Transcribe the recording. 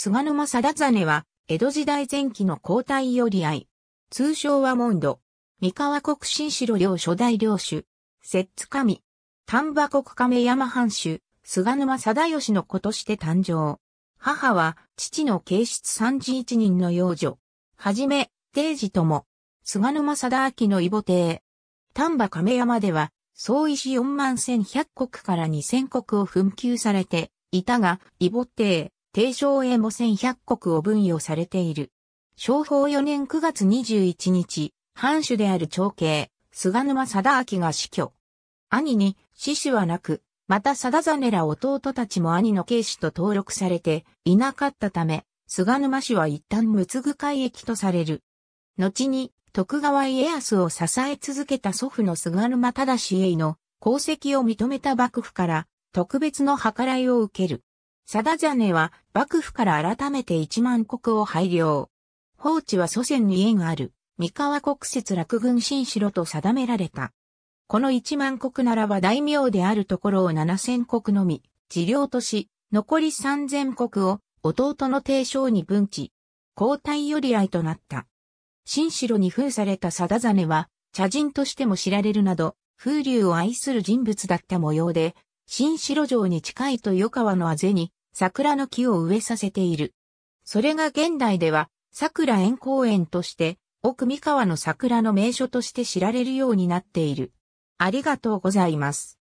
菅沼貞真は、江戸時代前期の皇太より愛。通称はモンド。三河国新城領初代領主。摂津神。丹波国亀山藩主、菅沼貞義の子として誕生。母は、父の形質三次一人の養女。はじめ、定時とも。菅沼貞明の異母帝。丹波亀山では、総志四万千百国から二千国を紛糾されて、いたが、異母帝。帝将へも1100国を分与されている。昭法4年9月21日、藩主である長兄、菅沼貞明が死去。兄に死死はなく、また貞真ら弟たちも兄の慶子と登録されていなかったため、菅沼氏は一旦陸ぐ海役とされる。後に徳川家康を支え続けた祖父の菅沼忠氏への功績を認めた幕府から特別の計らいを受ける。貞真は幕府から改めて一万国を配領。法置は祖先に縁ある、三河国説落軍新城と定められた。この一万国ならば大名であるところを七千国のみ、治療とし、残り三千国を弟の提唱に分置。交代寄り合いとなった。新城に封された貞真は、茶人としても知られるなど、風流を愛する人物だった模様で、新城城に近い豊川のあぜに、桜の木を植えさせている。それが現代では、桜園公園として、奥三河の桜の名所として知られるようになっている。ありがとうございます。